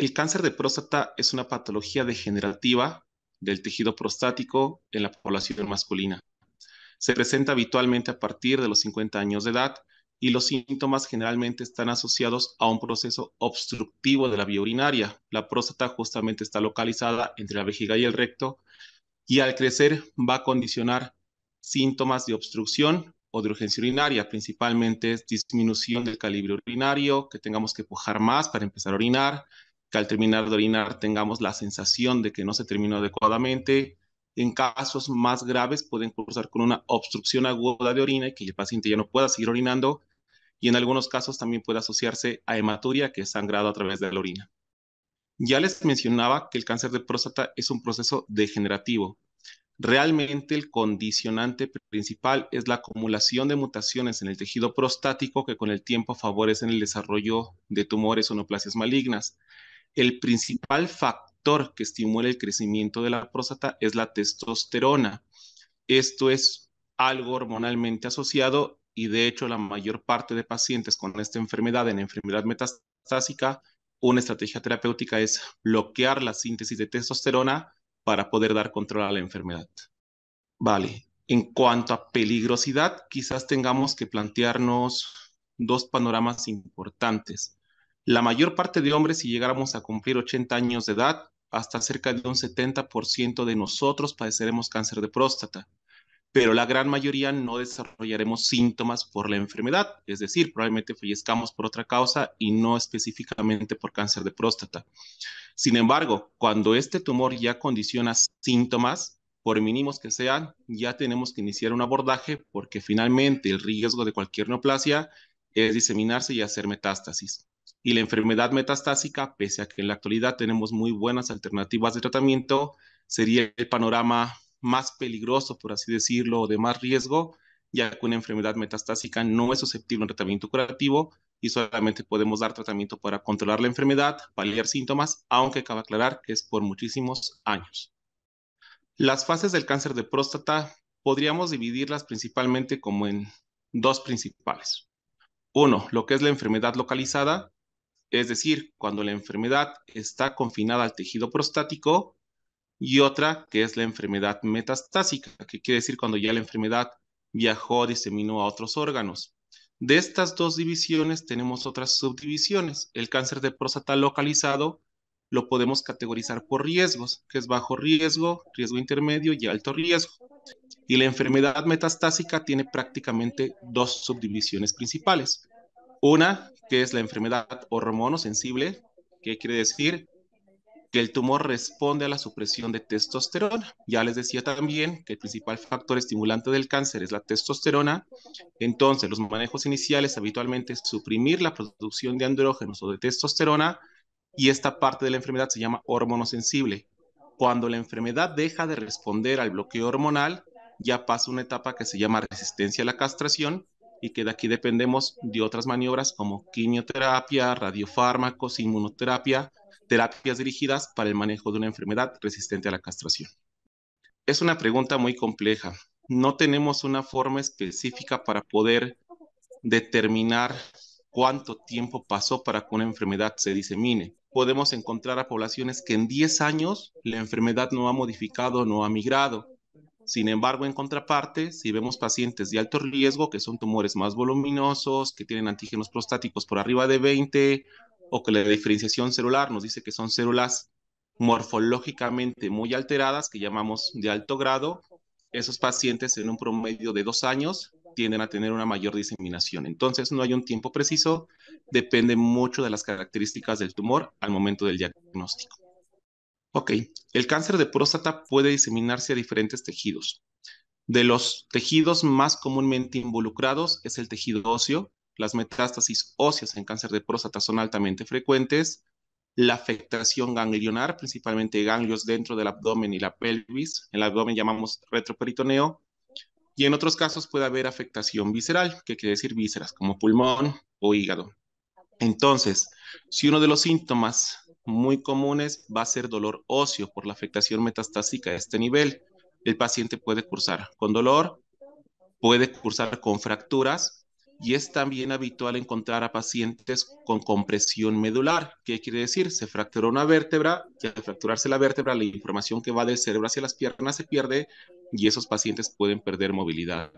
El cáncer de próstata es una patología degenerativa del tejido prostático en la población masculina. Se presenta habitualmente a partir de los 50 años de edad y los síntomas generalmente están asociados a un proceso obstructivo de la vía urinaria. La próstata justamente está localizada entre la vejiga y el recto y al crecer va a condicionar síntomas de obstrucción o de urgencia urinaria, principalmente es disminución del calibre urinario, que tengamos que pujar más para empezar a orinar, que al terminar de orinar tengamos la sensación de que no se terminó adecuadamente. En casos más graves pueden cursar con una obstrucción aguda de orina y que el paciente ya no pueda seguir orinando. Y en algunos casos también puede asociarse a hematuria, que es sangrado a través de la orina. Ya les mencionaba que el cáncer de próstata es un proceso degenerativo. Realmente el condicionante principal es la acumulación de mutaciones en el tejido prostático que con el tiempo favorecen el desarrollo de tumores o neoplasias malignas el principal factor que estimula el crecimiento de la próstata es la testosterona. Esto es algo hormonalmente asociado y de hecho la mayor parte de pacientes con esta enfermedad en enfermedad metastásica, una estrategia terapéutica es bloquear la síntesis de testosterona para poder dar control a la enfermedad. Vale, en cuanto a peligrosidad, quizás tengamos que plantearnos dos panoramas importantes. La mayor parte de hombres, si llegáramos a cumplir 80 años de edad, hasta cerca de un 70% de nosotros padeceremos cáncer de próstata, pero la gran mayoría no desarrollaremos síntomas por la enfermedad, es decir, probablemente fallezcamos por otra causa y no específicamente por cáncer de próstata. Sin embargo, cuando este tumor ya condiciona síntomas, por mínimos que sean, ya tenemos que iniciar un abordaje porque finalmente el riesgo de cualquier neoplasia es diseminarse y hacer metástasis y la enfermedad metastásica, pese a que en la actualidad tenemos muy buenas alternativas de tratamiento, sería el panorama más peligroso, por así decirlo, o de más riesgo, ya que una enfermedad metastásica no es susceptible a un tratamiento curativo y solamente podemos dar tratamiento para controlar la enfermedad, paliar síntomas, aunque cabe aclarar que es por muchísimos años. Las fases del cáncer de próstata podríamos dividirlas principalmente como en dos principales. Uno, lo que es la enfermedad localizada, es decir, cuando la enfermedad está confinada al tejido prostático, y otra que es la enfermedad metastásica, que quiere decir cuando ya la enfermedad viajó, diseminó a otros órganos. De estas dos divisiones tenemos otras subdivisiones. El cáncer de próstata localizado lo podemos categorizar por riesgos, que es bajo riesgo, riesgo intermedio y alto riesgo. Y la enfermedad metastásica tiene prácticamente dos subdivisiones principales. Una, que es la enfermedad hormonosensible, que quiere decir que el tumor responde a la supresión de testosterona. Ya les decía también que el principal factor estimulante del cáncer es la testosterona. Entonces, los manejos iniciales habitualmente es suprimir la producción de andrógenos o de testosterona y esta parte de la enfermedad se llama hormonosensible. Cuando la enfermedad deja de responder al bloqueo hormonal, ya pasa una etapa que se llama resistencia a la castración y que de aquí dependemos de otras maniobras como quimioterapia, radiofármacos, inmunoterapia, terapias dirigidas para el manejo de una enfermedad resistente a la castración. Es una pregunta muy compleja. No tenemos una forma específica para poder determinar cuánto tiempo pasó para que una enfermedad se disemine. Podemos encontrar a poblaciones que en 10 años la enfermedad no ha modificado, no ha migrado, sin embargo, en contraparte, si vemos pacientes de alto riesgo, que son tumores más voluminosos, que tienen antígenos prostáticos por arriba de 20, o que la diferenciación celular nos dice que son células morfológicamente muy alteradas, que llamamos de alto grado, esos pacientes en un promedio de dos años tienden a tener una mayor diseminación. Entonces, no hay un tiempo preciso, depende mucho de las características del tumor al momento del diagnóstico. Ok, el cáncer de próstata puede diseminarse a diferentes tejidos. De los tejidos más comúnmente involucrados es el tejido óseo. Las metástasis óseas en cáncer de próstata son altamente frecuentes. La afectación ganglionar, principalmente ganglios dentro del abdomen y la pelvis. En el abdomen llamamos retroperitoneo. Y en otros casos puede haber afectación visceral, que quiere decir vísceras, como pulmón o hígado. Entonces, si uno de los síntomas muy comunes va a ser dolor óseo por la afectación metastásica a este nivel. El paciente puede cursar con dolor, puede cursar con fracturas y es también habitual encontrar a pacientes con compresión medular. ¿Qué quiere decir? Se fracturó una vértebra y al fracturarse la vértebra la información que va del cerebro hacia las piernas se pierde y esos pacientes pueden perder movilidad.